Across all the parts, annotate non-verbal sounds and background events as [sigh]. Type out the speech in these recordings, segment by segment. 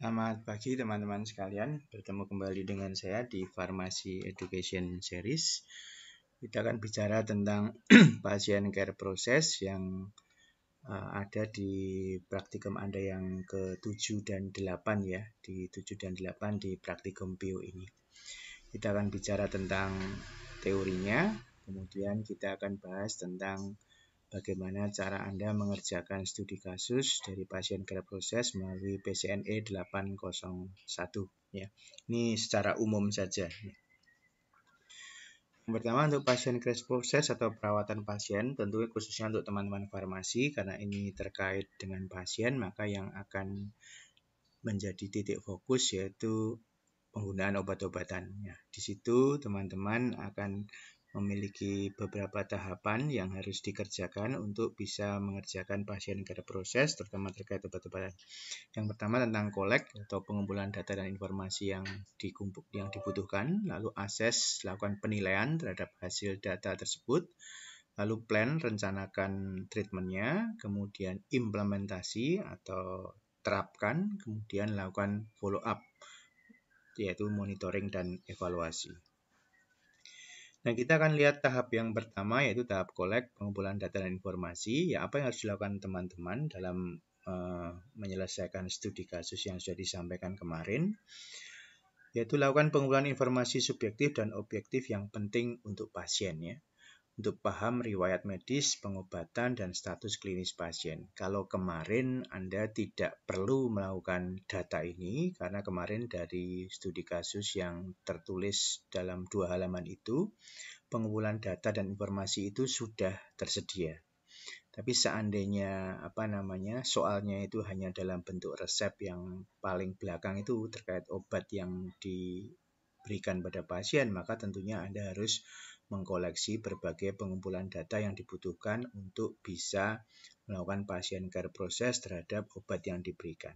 Selamat pagi teman-teman sekalian, bertemu kembali dengan saya di Farmasi Education Series. Kita akan bicara tentang [clears throat] pasien care proses yang uh, ada di praktikum Anda yang ke-7 dan 8 ya, di 7 dan 8 di praktikum PO ini. Kita akan bicara tentang teorinya, kemudian kita akan bahas tentang bagaimana cara Anda mengerjakan studi kasus dari pasien care proses melalui PCNE 801 ya. Ini secara umum saja. Yang pertama untuk pasien kris proses atau perawatan pasien, tentu khususnya untuk teman-teman farmasi karena ini terkait dengan pasien, maka yang akan menjadi titik fokus yaitu penggunaan obat-obatan. Ya, di situ teman-teman akan memiliki beberapa tahapan yang harus dikerjakan untuk bisa mengerjakan pasien care proses terutama terkait obat-obatan. Yang pertama tentang kolek atau pengumpulan data dan informasi yang dikumpul yang dibutuhkan, lalu akses lakukan penilaian terhadap hasil data tersebut, lalu plan rencanakan treatmentnya, kemudian implementasi atau terapkan, kemudian lakukan follow up yaitu monitoring dan evaluasi. Nah, kita akan lihat tahap yang pertama yaitu tahap kolek pengumpulan data dan informasi. Ya, apa yang harus dilakukan teman-teman dalam uh, menyelesaikan studi kasus yang sudah disampaikan kemarin? Yaitu lakukan pengumpulan informasi subjektif dan objektif yang penting untuk pasien ya untuk paham riwayat medis, pengobatan, dan status klinis pasien. Kalau kemarin Anda tidak perlu melakukan data ini karena kemarin dari studi kasus yang tertulis dalam dua halaman itu, pengumpulan data dan informasi itu sudah tersedia. Tapi seandainya apa namanya soalnya itu hanya dalam bentuk resep yang paling belakang itu terkait obat yang diberikan pada pasien, maka tentunya Anda harus mengkoleksi berbagai pengumpulan data yang dibutuhkan untuk bisa melakukan pasien care proses terhadap obat yang diberikan.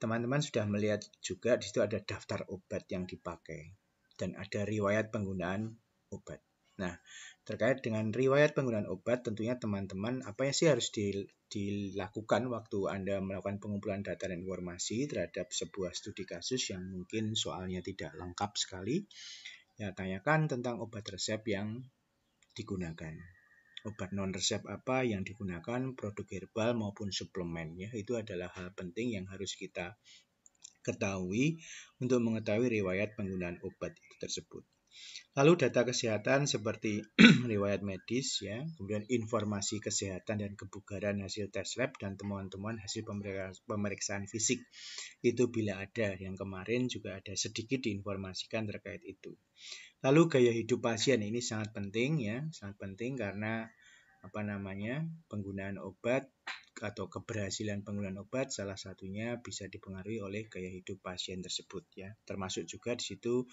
Teman-teman sudah melihat juga di situ ada daftar obat yang dipakai dan ada riwayat penggunaan obat. Nah, terkait dengan riwayat penggunaan obat, tentunya teman-teman apa yang sih harus dilakukan waktu Anda melakukan pengumpulan data dan informasi terhadap sebuah studi kasus yang mungkin soalnya tidak lengkap sekali Ya, tanyakan tentang obat resep yang digunakan. Obat non-resep apa yang digunakan, produk herbal maupun suplemen. Ya, itu adalah hal penting yang harus kita ketahui untuk mengetahui riwayat penggunaan obat itu tersebut. Lalu data kesehatan seperti [clears throat] riwayat medis, ya, kemudian informasi kesehatan dan kebugaran hasil tes lab dan temuan-temuan hasil pemeriksaan fisik. Itu bila ada, yang kemarin juga ada sedikit diinformasikan terkait itu. Lalu gaya hidup pasien ini sangat penting ya, sangat penting karena apa namanya penggunaan obat atau keberhasilan penggunaan obat salah satunya bisa dipengaruhi oleh gaya hidup pasien tersebut ya termasuk juga di situ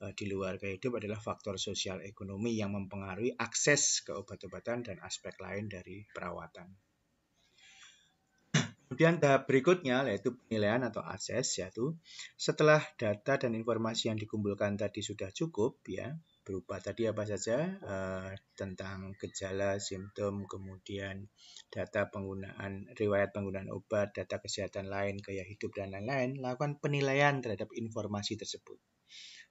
eh, di luar gaya hidup adalah faktor sosial ekonomi yang mempengaruhi akses ke obat-obatan dan aspek lain dari perawatan Kemudian tahap berikutnya yaitu penilaian atau akses yaitu setelah data dan informasi yang dikumpulkan tadi sudah cukup ya berupa tadi apa saja uh, tentang gejala, simptom, kemudian data penggunaan riwayat penggunaan obat, data kesehatan lain, gaya hidup dan lain-lain, lakukan penilaian terhadap informasi tersebut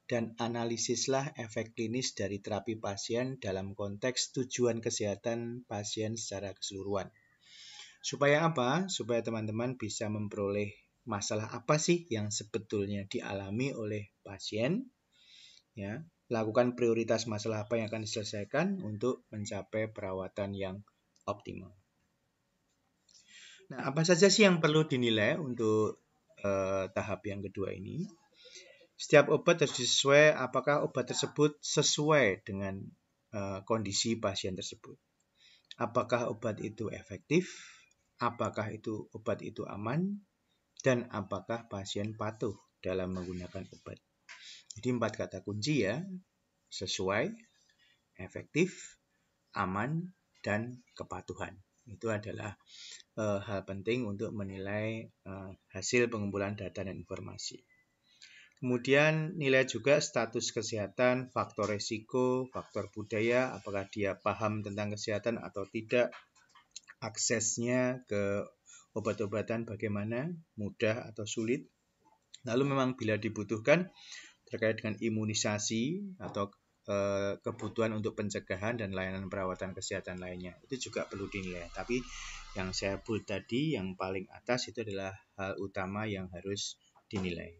dan analisislah efek klinis dari terapi pasien dalam konteks tujuan kesehatan pasien secara keseluruhan. Supaya apa? Supaya teman-teman bisa memperoleh masalah apa sih yang sebetulnya dialami oleh pasien ya lakukan prioritas masalah apa yang akan diselesaikan untuk mencapai perawatan yang optimal. Nah, apa saja sih yang perlu dinilai untuk eh, tahap yang kedua ini? Setiap obat harus sesuai apakah obat tersebut sesuai dengan eh, kondisi pasien tersebut. Apakah obat itu efektif? Apakah itu obat itu aman? Dan apakah pasien patuh dalam menggunakan obat? Jadi empat kata kunci ya, sesuai, efektif, aman, dan kepatuhan. Itu adalah uh, hal penting untuk menilai uh, hasil pengumpulan data dan informasi. Kemudian nilai juga status kesehatan, faktor resiko, faktor budaya, apakah dia paham tentang kesehatan atau tidak, aksesnya ke obat-obatan bagaimana, mudah atau sulit. Lalu memang bila dibutuhkan, terkait dengan imunisasi atau e, kebutuhan untuk pencegahan dan layanan perawatan kesehatan lainnya. Itu juga perlu dinilai. Tapi yang saya buat tadi yang paling atas itu adalah hal utama yang harus dinilai.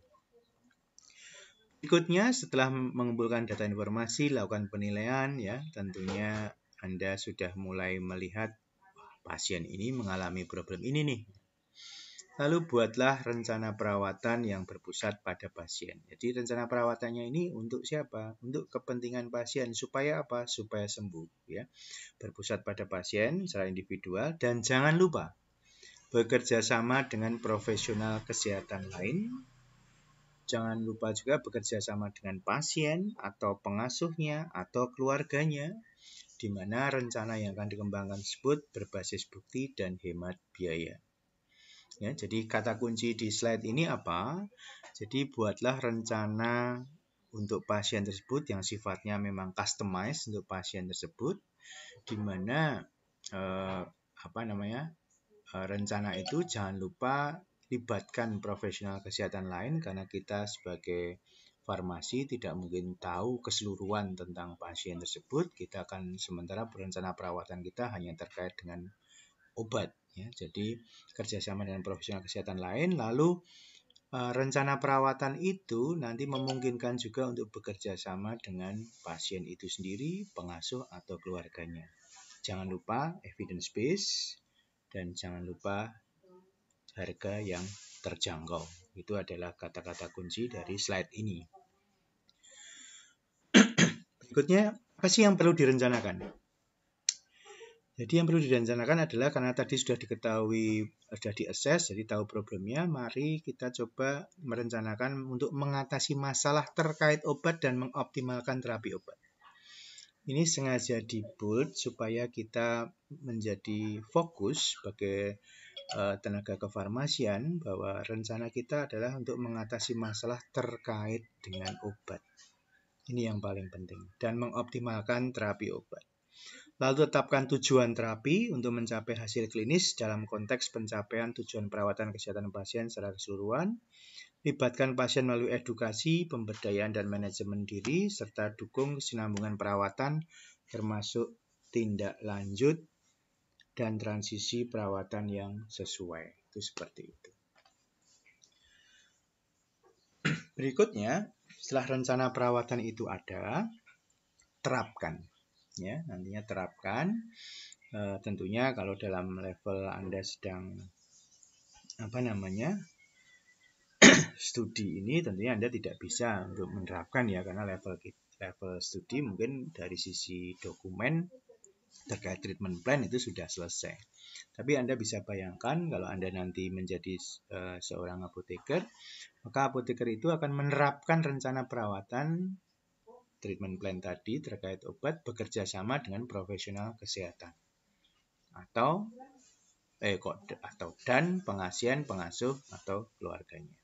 Berikutnya setelah mengumpulkan data informasi, lakukan penilaian ya. Tentunya Anda sudah mulai melihat pasien ini mengalami problem ini nih Lalu buatlah rencana perawatan yang berpusat pada pasien. Jadi rencana perawatannya ini untuk siapa? Untuk kepentingan pasien supaya apa? Supaya sembuh ya. Berpusat pada pasien secara individual dan jangan lupa bekerja sama dengan profesional kesehatan lain. Jangan lupa juga bekerja sama dengan pasien atau pengasuhnya atau keluarganya di mana rencana yang akan dikembangkan tersebut berbasis bukti dan hemat biaya. Ya, jadi kata kunci di slide ini apa? Jadi buatlah rencana untuk pasien tersebut yang sifatnya memang customized untuk pasien tersebut, di mana eh, apa namanya eh, rencana itu jangan lupa libatkan profesional kesehatan lain karena kita sebagai farmasi tidak mungkin tahu keseluruhan tentang pasien tersebut. Kita akan sementara berencana perawatan kita hanya terkait dengan obat ya, jadi kerjasama dengan profesional kesehatan lain lalu eh, rencana perawatan itu nanti memungkinkan juga untuk bekerja sama dengan pasien itu sendiri, pengasuh atau keluarganya. Jangan lupa evidence based dan jangan lupa harga yang terjangkau. Itu adalah kata-kata kunci dari slide ini. [clears throat] Berikutnya, apa sih yang perlu direncanakan? Jadi yang perlu direncanakan adalah karena tadi sudah diketahui, sudah diakses, jadi tahu problemnya, mari kita coba merencanakan untuk mengatasi masalah terkait obat dan mengoptimalkan terapi obat. Ini sengaja dibuat supaya kita menjadi fokus sebagai eh, tenaga kefarmasian bahwa rencana kita adalah untuk mengatasi masalah terkait dengan obat. Ini yang paling penting dan mengoptimalkan terapi obat. Lalu tetapkan tujuan terapi untuk mencapai hasil klinis dalam konteks pencapaian tujuan perawatan kesehatan pasien secara keseluruhan. Libatkan pasien melalui edukasi, pemberdayaan, dan manajemen diri, serta dukung kesinambungan perawatan termasuk tindak lanjut dan transisi perawatan yang sesuai. Itu seperti itu. Berikutnya, setelah rencana perawatan itu ada, terapkan ya nantinya terapkan e, tentunya kalau dalam level Anda sedang apa namanya [clears throat] studi ini tentunya Anda tidak bisa untuk menerapkan ya karena level level studi mungkin dari sisi dokumen terkait treatment plan itu sudah selesai. Tapi Anda bisa bayangkan kalau Anda nanti menjadi e, seorang apoteker, maka apoteker itu akan menerapkan rencana perawatan treatment plan tadi terkait obat bekerja sama dengan profesional kesehatan atau eh kok atau dan pengasihan, pengasuh atau keluarganya.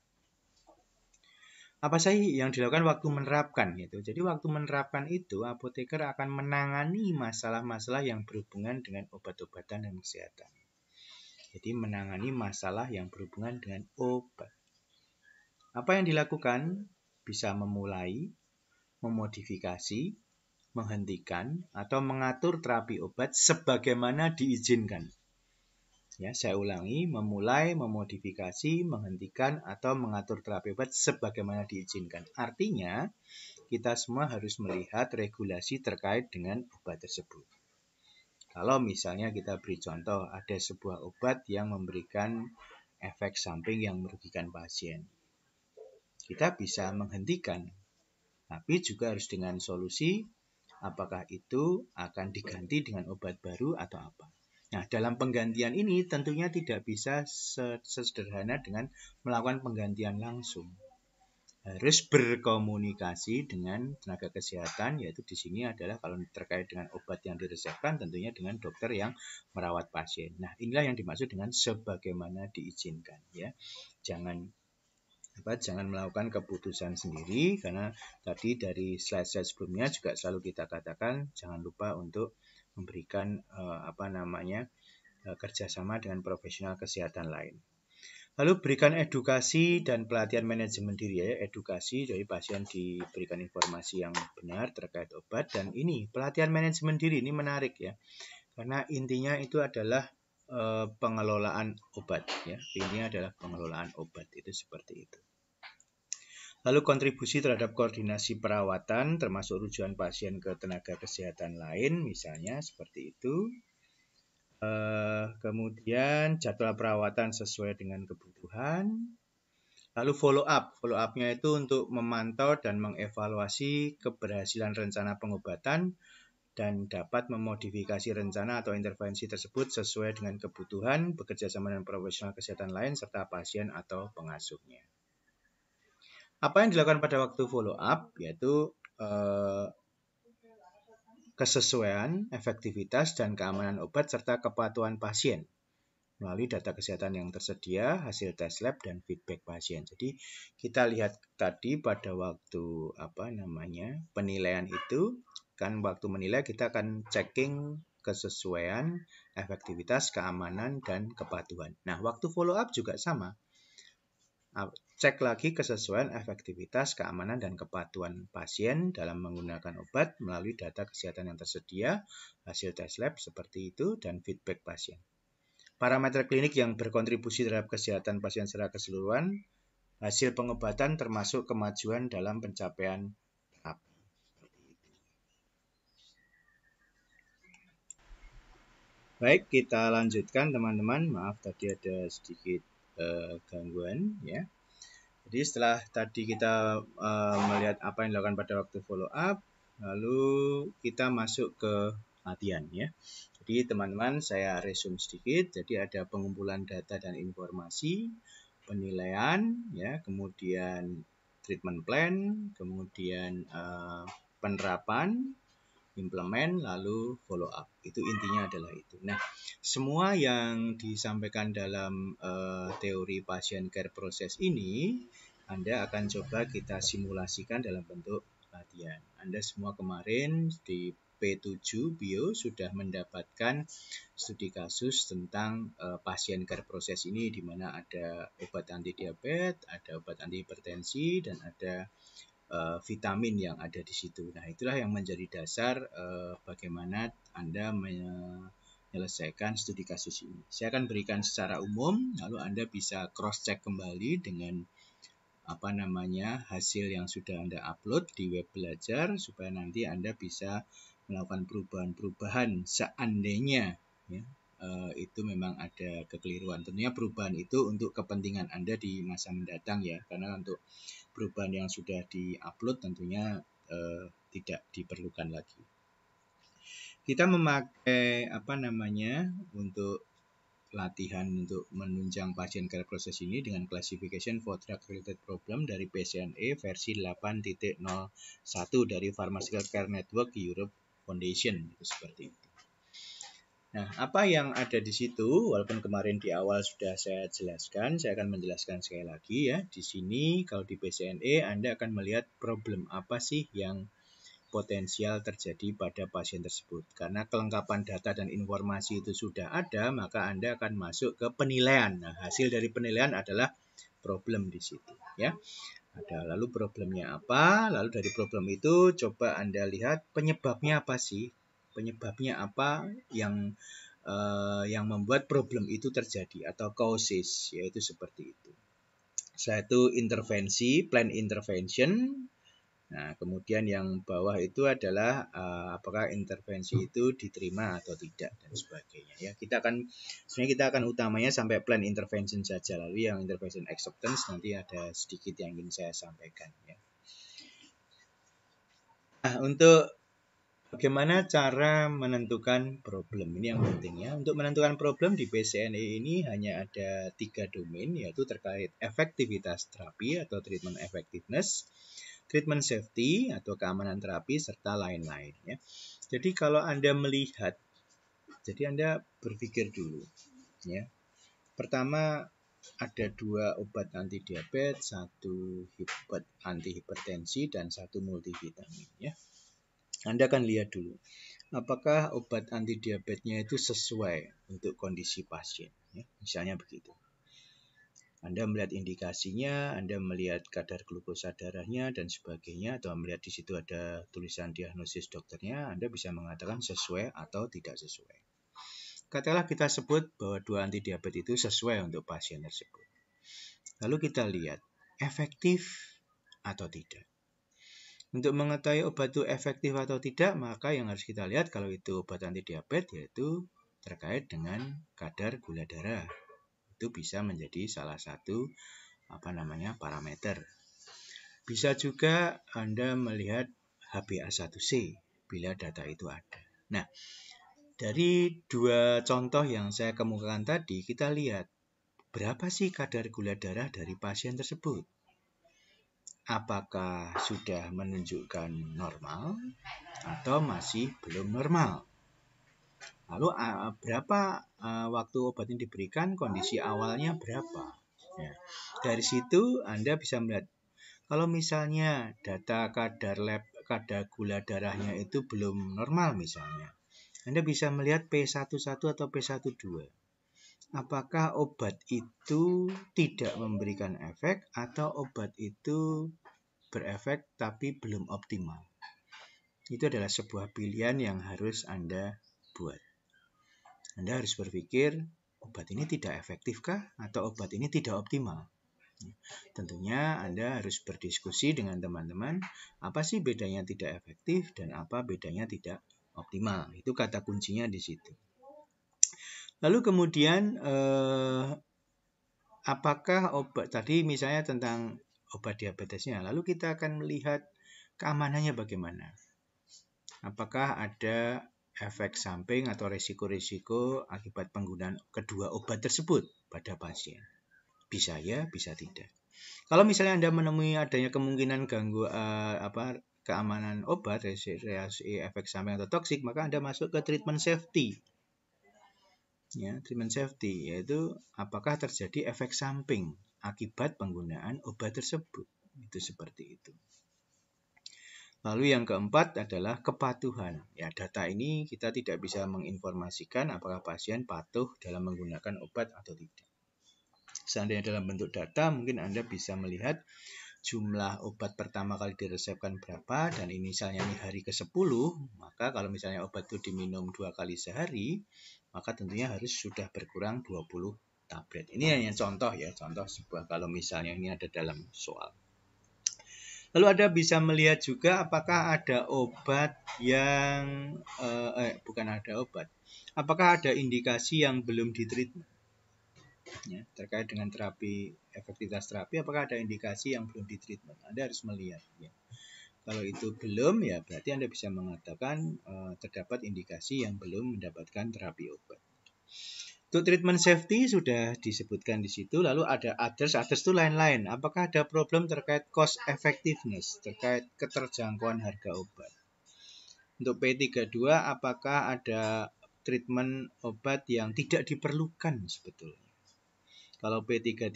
Apa sih yang dilakukan waktu menerapkan gitu. Jadi waktu menerapkan itu apoteker akan menangani masalah-masalah yang berhubungan dengan obat-obatan dan kesehatan. Jadi menangani masalah yang berhubungan dengan obat. Apa yang dilakukan bisa memulai memodifikasi, menghentikan, atau mengatur terapi obat sebagaimana diizinkan. Ya, saya ulangi, memulai, memodifikasi, menghentikan, atau mengatur terapi obat sebagaimana diizinkan. Artinya, kita semua harus melihat regulasi terkait dengan obat tersebut. Kalau misalnya kita beri contoh, ada sebuah obat yang memberikan efek samping yang merugikan pasien. Kita bisa menghentikan tapi juga harus dengan solusi apakah itu akan diganti dengan obat baru atau apa. Nah, dalam penggantian ini tentunya tidak bisa sesederhana dengan melakukan penggantian langsung. Harus berkomunikasi dengan tenaga kesehatan, yaitu di sini adalah kalau terkait dengan obat yang diresepkan, tentunya dengan dokter yang merawat pasien. Nah, inilah yang dimaksud dengan sebagaimana diizinkan. Ya, jangan apa, jangan melakukan keputusan sendiri karena tadi dari slide-slide sebelumnya juga selalu kita katakan jangan lupa untuk memberikan uh, apa namanya uh, kerjasama dengan profesional kesehatan lain. Lalu berikan edukasi dan pelatihan manajemen diri ya, edukasi jadi pasien diberikan informasi yang benar terkait obat dan ini pelatihan manajemen diri ini menarik ya. Karena intinya itu adalah eh, pengelolaan obat ya. Intinya adalah pengelolaan obat itu seperti itu. Lalu kontribusi terhadap koordinasi perawatan termasuk rujukan pasien ke tenaga kesehatan lain misalnya seperti itu. Eh, kemudian jadwal perawatan sesuai dengan kebutuhan. Lalu follow up, follow upnya itu untuk memantau dan mengevaluasi keberhasilan rencana pengobatan dan dapat memodifikasi rencana atau intervensi tersebut sesuai dengan kebutuhan, bekerja sama dengan profesional kesehatan lain serta pasien atau pengasuhnya. Apa yang dilakukan pada waktu follow up yaitu eh, kesesuaian, efektivitas, dan keamanan obat serta kepatuhan pasien melalui data kesehatan yang tersedia, hasil tes lab dan feedback pasien. Jadi kita lihat tadi pada waktu apa namanya penilaian itu kan waktu menilai kita akan checking kesesuaian, efektivitas, keamanan dan kepatuhan. Nah waktu follow up juga sama cek lagi kesesuaian efektivitas, keamanan, dan kepatuhan pasien dalam menggunakan obat melalui data kesehatan yang tersedia, hasil tes lab seperti itu, dan feedback pasien. Parameter klinik yang berkontribusi terhadap kesehatan pasien secara keseluruhan, hasil pengobatan termasuk kemajuan dalam pencapaian terapi. Baik, kita lanjutkan teman-teman. Maaf tadi ada sedikit uh, gangguan ya. Jadi setelah tadi kita uh, melihat apa yang dilakukan pada waktu follow up, lalu kita masuk ke latihan ya. Jadi teman-teman saya resume sedikit. Jadi ada pengumpulan data dan informasi, penilaian ya, kemudian treatment plan, kemudian uh, penerapan, implement lalu follow up. Itu intinya adalah itu. Nah, semua yang disampaikan dalam uh, teori pasien care proses ini Anda akan coba kita simulasikan dalam bentuk latihan. Anda semua kemarin di P7 Bio sudah mendapatkan studi kasus tentang uh, pasien care proses ini di mana ada obat anti diabetes, ada obat anti hipertensi dan ada uh, vitamin yang ada di situ. Nah, itulah yang menjadi dasar uh, bagaimana Anda menyelesaikan studi kasus ini. Saya akan berikan secara umum, lalu Anda bisa cross-check kembali dengan apa namanya hasil yang sudah Anda upload di web belajar supaya nanti Anda bisa melakukan perubahan-perubahan seandainya ya, Eh, itu memang ada kekeliruan. Tentunya perubahan itu untuk kepentingan Anda di masa mendatang ya, karena untuk perubahan yang sudah di-upload tentunya uh, tidak diperlukan lagi. Kita memakai apa namanya untuk latihan untuk menunjang pasien care proses ini dengan classification for drug related problem dari PCNE versi 8.01 dari Pharmaceutical Care Network Europe Foundation itu seperti itu. Nah, apa yang ada di situ, walaupun kemarin di awal sudah saya jelaskan, saya akan menjelaskan sekali lagi ya. Di sini, kalau di PCNE Anda akan melihat problem apa sih yang potensial terjadi pada pasien tersebut. Karena kelengkapan data dan informasi itu sudah ada, maka Anda akan masuk ke penilaian. Nah, hasil dari penilaian adalah problem di situ ya. Ada lalu problemnya apa? Lalu dari problem itu coba Anda lihat penyebabnya apa sih? penyebabnya apa yang uh, yang membuat problem itu terjadi atau causes yaitu seperti itu. Satu intervensi, plan intervention. Nah, kemudian yang bawah itu adalah uh, apakah intervensi itu diterima atau tidak dan sebagainya ya. Kita akan sebenarnya kita akan utamanya sampai plan intervention saja lalu yang intervention acceptance nanti ada sedikit yang ingin saya sampaikan ya. Nah, untuk Bagaimana cara menentukan problem? Ini yang penting ya. Untuk menentukan problem di PCNE ini hanya ada tiga domain, yaitu terkait efektivitas terapi atau treatment effectiveness, treatment safety atau keamanan terapi, serta lain-lain. Ya. Jadi kalau Anda melihat, jadi Anda berpikir dulu. Ya. Pertama, ada dua obat anti diabetes, satu obat anti hipertensi, dan satu multivitamin. Ya anda akan lihat dulu apakah obat anti diabetesnya itu sesuai untuk kondisi pasien. Ya, misalnya begitu. Anda melihat indikasinya, Anda melihat kadar glukosa darahnya dan sebagainya, atau melihat di situ ada tulisan diagnosis dokternya, Anda bisa mengatakan sesuai atau tidak sesuai. Katalah kita sebut bahwa dua anti diabetes itu sesuai untuk pasien tersebut. Lalu kita lihat efektif atau tidak. Untuk mengetahui obat itu efektif atau tidak, maka yang harus kita lihat kalau itu obat anti diabetes yaitu terkait dengan kadar gula darah. Itu bisa menjadi salah satu apa namanya parameter. Bisa juga Anda melihat HbA1c bila data itu ada. Nah, dari dua contoh yang saya kemukakan tadi, kita lihat berapa sih kadar gula darah dari pasien tersebut apakah sudah menunjukkan normal atau masih belum normal. Lalu berapa waktu obat ini diberikan, kondisi awalnya berapa. Ya. Dari situ Anda bisa melihat kalau misalnya data kadar lab kadar gula darahnya itu belum normal misalnya. Anda bisa melihat P11 atau P12 apakah obat itu tidak memberikan efek atau obat itu berefek tapi belum optimal. Itu adalah sebuah pilihan yang harus Anda buat. Anda harus berpikir, obat ini tidak efektifkah atau obat ini tidak optimal? Tentunya Anda harus berdiskusi dengan teman-teman, apa sih bedanya tidak efektif dan apa bedanya tidak optimal. Itu kata kuncinya di situ. Lalu kemudian eh, apakah obat tadi misalnya tentang obat diabetesnya. Lalu kita akan melihat keamanannya bagaimana. Apakah ada efek samping atau risiko-risiko akibat penggunaan kedua obat tersebut pada pasien? Bisa ya, bisa tidak. Kalau misalnya Anda menemui adanya kemungkinan gangguan eh, apa keamanan obat, reaksi, reaksi efek samping atau toksik, maka Anda masuk ke treatment safety ya, treatment safety yaitu apakah terjadi efek samping akibat penggunaan obat tersebut. Itu seperti itu. Lalu yang keempat adalah kepatuhan. Ya, data ini kita tidak bisa menginformasikan apakah pasien patuh dalam menggunakan obat atau tidak. Seandainya dalam bentuk data, mungkin Anda bisa melihat jumlah obat pertama kali diresepkan berapa dan ini misalnya ini hari ke-10, maka kalau misalnya obat itu diminum dua kali sehari, maka tentunya harus sudah berkurang 20 tablet. Ini hanya contoh ya, contoh sebuah kalau misalnya ini ada dalam soal. Lalu ada bisa melihat juga apakah ada obat yang eh, eh bukan ada obat. Apakah ada indikasi yang belum ditreatment? Ya, terkait dengan terapi efektivitas terapi apakah ada indikasi yang belum ditreatment? Anda harus melihat ya. Kalau itu belum, ya berarti Anda bisa mengatakan uh, terdapat indikasi yang belum mendapatkan terapi obat. Untuk treatment safety sudah disebutkan di situ, lalu ada others, others itu lain-lain. Apakah ada problem terkait cost effectiveness, terkait keterjangkauan harga obat? Untuk P32, apakah ada treatment obat yang tidak diperlukan sebetulnya? Kalau P33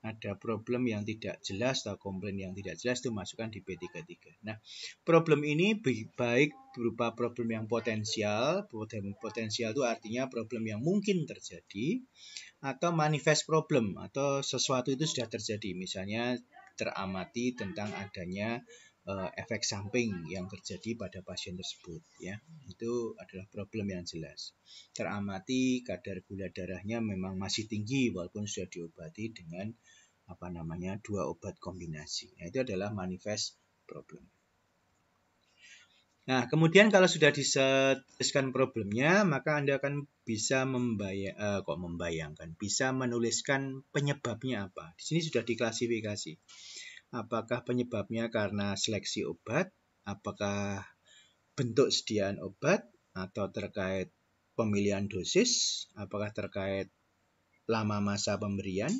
ada problem yang tidak jelas atau komplain yang tidak jelas itu masukkan di P33. Nah, problem ini baik berupa problem yang potensial, potensial itu artinya problem yang mungkin terjadi, atau manifest problem, atau sesuatu itu sudah terjadi. Misalnya teramati tentang adanya Eh, efek samping yang terjadi pada pasien tersebut ya itu adalah problem yang jelas teramati kadar gula darahnya memang masih tinggi walaupun sudah diobati dengan apa namanya dua obat kombinasi nah, itu adalah manifest problem Nah, kemudian kalau sudah disesuaikan problemnya, maka Anda akan bisa membayang, eh, kok membayangkan, bisa menuliskan penyebabnya apa. Di sini sudah diklasifikasi. Apakah penyebabnya karena seleksi obat? Apakah bentuk sediaan obat? Atau terkait pemilihan dosis? Apakah terkait lama masa pemberian?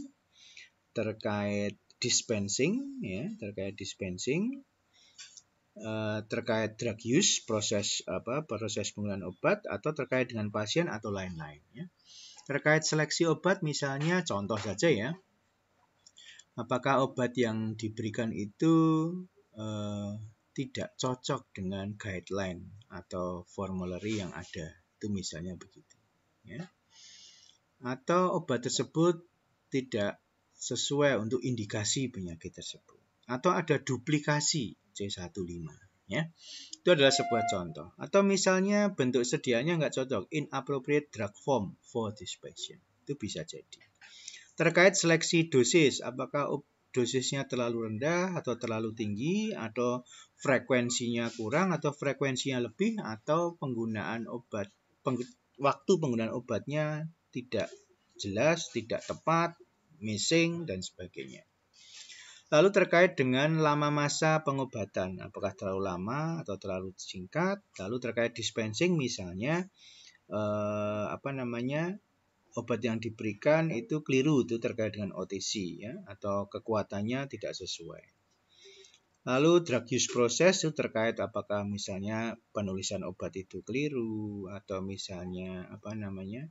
Terkait dispensing, ya, terkait dispensing, eh, terkait drug use, proses apa proses penggunaan obat atau terkait dengan pasien atau lain-lain ya. Terkait seleksi obat misalnya contoh saja ya apakah obat yang diberikan itu eh, tidak cocok dengan guideline atau formulary yang ada. Itu misalnya begitu. Ya. Atau obat tersebut tidak sesuai untuk indikasi penyakit tersebut. Atau ada duplikasi C15 ya. Itu adalah sebuah contoh. Atau misalnya bentuk sedianya nggak cocok, inappropriate drug form for this patient. Itu bisa jadi. Terkait seleksi dosis, apakah dosisnya terlalu rendah atau terlalu tinggi atau frekuensinya kurang atau frekuensinya lebih atau penggunaan obat peng, waktu penggunaan obatnya tidak jelas, tidak tepat, missing dan sebagainya. Lalu terkait dengan lama masa pengobatan, apakah terlalu lama atau terlalu singkat? Lalu terkait dispensing misalnya eh, apa namanya? obat yang diberikan itu keliru itu terkait dengan OTC ya atau kekuatannya tidak sesuai. Lalu drug use process itu terkait apakah misalnya penulisan obat itu keliru atau misalnya apa namanya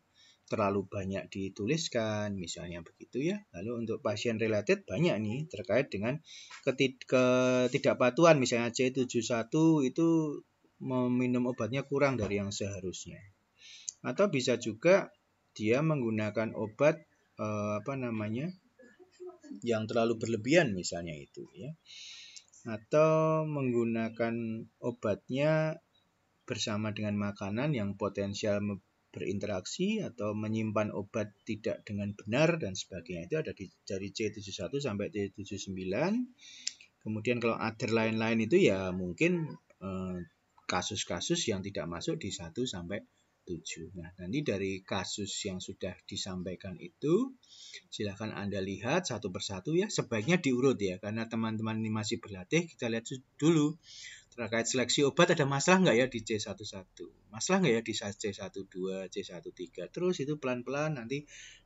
terlalu banyak dituliskan misalnya begitu ya. Lalu untuk pasien related banyak nih terkait dengan ketid ketidakpatuhan misalnya C71 itu meminum obatnya kurang dari yang seharusnya. Atau bisa juga dia menggunakan obat eh, apa namanya yang terlalu berlebihan misalnya itu ya atau menggunakan obatnya bersama dengan makanan yang potensial berinteraksi atau menyimpan obat tidak dengan benar dan sebagainya itu ada di dari C71 sampai C79 kemudian kalau ada lain-lain itu ya mungkin eh, kasus-kasus eh, yang tidak masuk di 1 sampai 7. Nah, nanti dari kasus yang sudah disampaikan itu, silakan Anda lihat satu persatu ya. Sebaiknya diurut ya, karena teman-teman ini masih berlatih, kita lihat dulu. Terkait seleksi obat ada masalah nggak ya di C11? Masalah nggak ya di C12, C13? Terus itu pelan-pelan nanti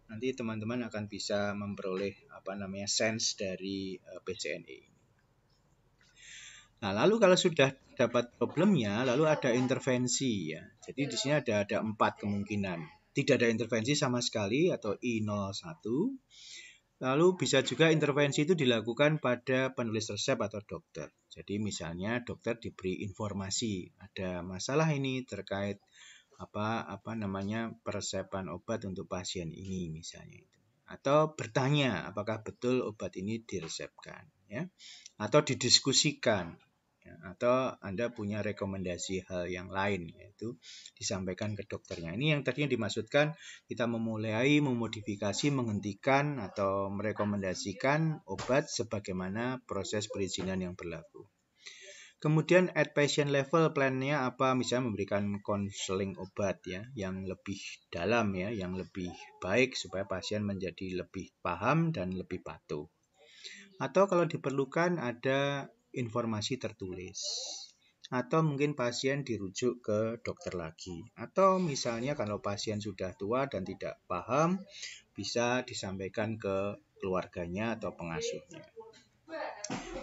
nanti teman-teman akan bisa memperoleh apa namanya sense dari eh, PCNE ini. Nah, lalu kalau sudah dapat problemnya, lalu ada intervensi ya. Jadi di sini ada ada empat kemungkinan. Tidak ada intervensi sama sekali atau I01. Lalu bisa juga intervensi itu dilakukan pada penulis resep atau dokter. Jadi misalnya dokter diberi informasi ada masalah ini terkait apa apa namanya peresepan obat untuk pasien ini misalnya itu. Atau bertanya apakah betul obat ini diresepkan ya. Atau didiskusikan ya, atau Anda punya rekomendasi hal yang lain yaitu disampaikan ke dokternya. Ini yang tadinya dimaksudkan kita memulai memodifikasi, menghentikan atau merekomendasikan obat sebagaimana proses perizinan yang berlaku. Kemudian at patient level plannya apa? Misalnya memberikan konseling obat ya, yang lebih dalam ya, yang lebih baik supaya pasien menjadi lebih paham dan lebih patuh. Atau kalau diperlukan ada informasi tertulis atau mungkin pasien dirujuk ke dokter lagi atau misalnya kalau pasien sudah tua dan tidak paham bisa disampaikan ke keluarganya atau pengasuhnya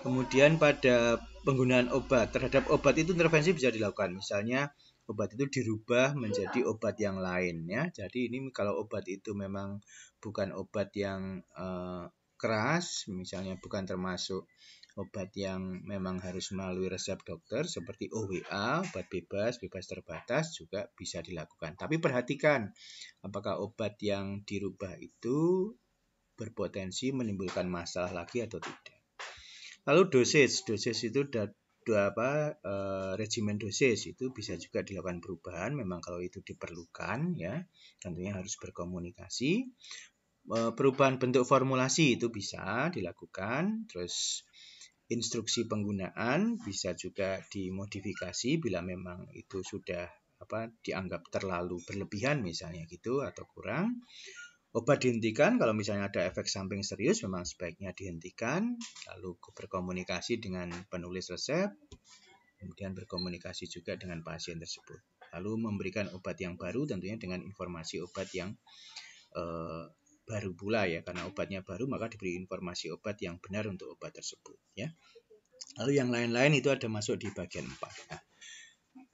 kemudian pada penggunaan obat terhadap obat itu intervensi bisa dilakukan misalnya obat itu dirubah menjadi obat yang lain ya jadi ini kalau obat itu memang bukan obat yang uh, keras misalnya bukan termasuk obat yang memang harus melalui resep dokter seperti OWA, obat bebas, bebas terbatas juga bisa dilakukan. Tapi perhatikan apakah obat yang dirubah itu berpotensi menimbulkan masalah lagi atau tidak. Lalu dosis, dosis itu da, dua apa e, regimen dosis itu bisa juga dilakukan perubahan memang kalau itu diperlukan ya. Tentunya harus berkomunikasi. E, perubahan bentuk formulasi itu bisa dilakukan terus instruksi penggunaan bisa juga dimodifikasi bila memang itu sudah apa dianggap terlalu berlebihan misalnya gitu atau kurang. Obat dihentikan kalau misalnya ada efek samping serius memang sebaiknya dihentikan. Lalu berkomunikasi dengan penulis resep, kemudian berkomunikasi juga dengan pasien tersebut. Lalu memberikan obat yang baru tentunya dengan informasi obat yang eh, baru pula ya karena obatnya baru maka diberi informasi obat yang benar untuk obat tersebut ya. Lalu yang lain-lain itu ada masuk di bagian 4. Nah,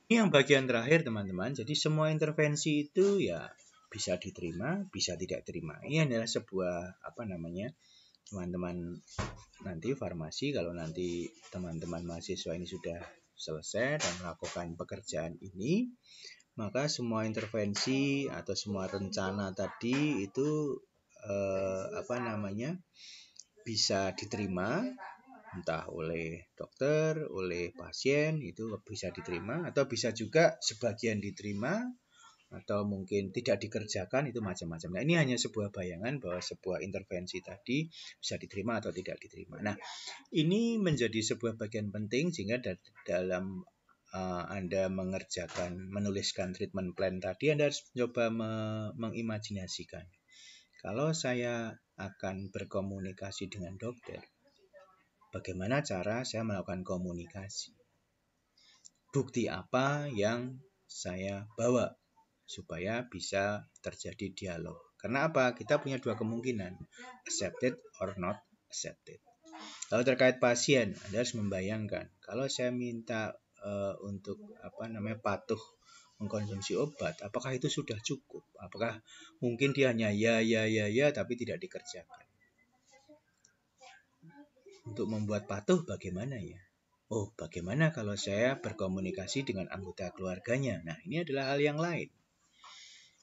ini yang bagian terakhir teman-teman. Jadi semua intervensi itu ya bisa diterima, bisa tidak terima. Ini adalah sebuah apa namanya? teman-teman nanti farmasi kalau nanti teman-teman mahasiswa ini sudah selesai dan melakukan pekerjaan ini maka semua intervensi atau semua rencana tadi itu eh, apa namanya bisa diterima entah oleh dokter, oleh pasien itu bisa diterima atau bisa juga sebagian diterima atau mungkin tidak dikerjakan itu macam-macam. Nah, ini hanya sebuah bayangan bahwa sebuah intervensi tadi bisa diterima atau tidak diterima. Nah, ini menjadi sebuah bagian penting sehingga dalam uh, Anda mengerjakan menuliskan treatment plan tadi Anda harus coba mengimajinasikan kalau saya akan berkomunikasi dengan dokter, bagaimana cara saya melakukan komunikasi? Bukti apa yang saya bawa supaya bisa terjadi dialog? Karena apa? Kita punya dua kemungkinan, accepted or not accepted. Kalau terkait pasien, Anda harus membayangkan kalau saya minta uh, untuk apa namanya patuh mengkonsumsi obat, apakah itu sudah cukup? Apakah mungkin dia hanya ya, ya, ya, ya, tapi tidak dikerjakan? Untuk membuat patuh bagaimana ya? Oh, bagaimana kalau saya berkomunikasi dengan anggota keluarganya? Nah, ini adalah hal yang lain.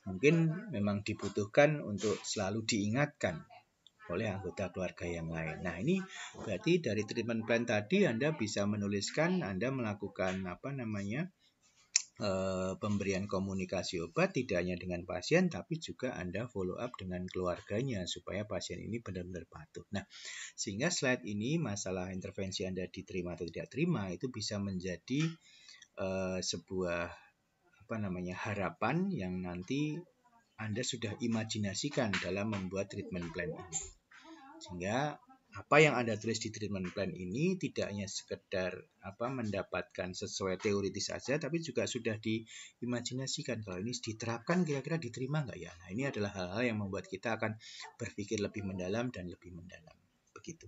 Mungkin memang dibutuhkan untuk selalu diingatkan oleh anggota keluarga yang lain. Nah, ini berarti dari treatment plan tadi Anda bisa menuliskan, Anda melakukan apa namanya? e, pemberian komunikasi obat tidak hanya dengan pasien tapi juga Anda follow up dengan keluarganya supaya pasien ini benar-benar patuh. Nah, sehingga slide ini masalah intervensi Anda diterima atau tidak terima itu bisa menjadi e, sebuah apa namanya harapan yang nanti Anda sudah imajinasikan dalam membuat treatment plan ini. Sehingga apa yang Anda tulis di treatment plan ini tidak hanya sekedar apa mendapatkan sesuai teoritis saja tapi juga sudah diimajinasikan kalau ini diterapkan kira-kira diterima nggak ya. Nah, ini adalah hal-hal yang membuat kita akan berpikir lebih mendalam dan lebih mendalam. Begitu.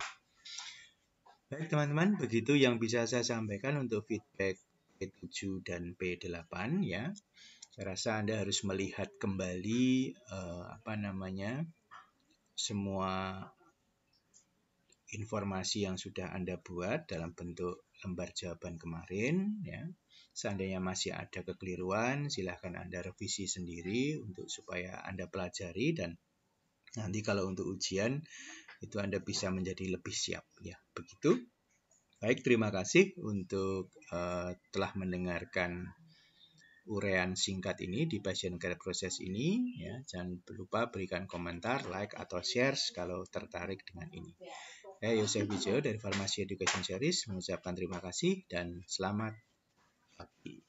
Baik teman-teman, begitu yang bisa saya sampaikan untuk feedback P7 dan P8 ya. Saya rasa Anda harus melihat kembali uh, apa namanya? semua informasi yang sudah Anda buat dalam bentuk lembar jawaban kemarin ya. Seandainya masih ada kekeliruan, silahkan Anda revisi sendiri untuk supaya Anda pelajari dan nanti kalau untuk ujian itu Anda bisa menjadi lebih siap ya. Begitu. Baik, terima kasih untuk uh, telah mendengarkan urean singkat ini di pasien negara proses ini ya jangan lupa berikan komentar like atau share kalau tertarik dengan ini saya Yosef Bijo dari Farmasi Education Series mengucapkan terima kasih dan selamat pagi.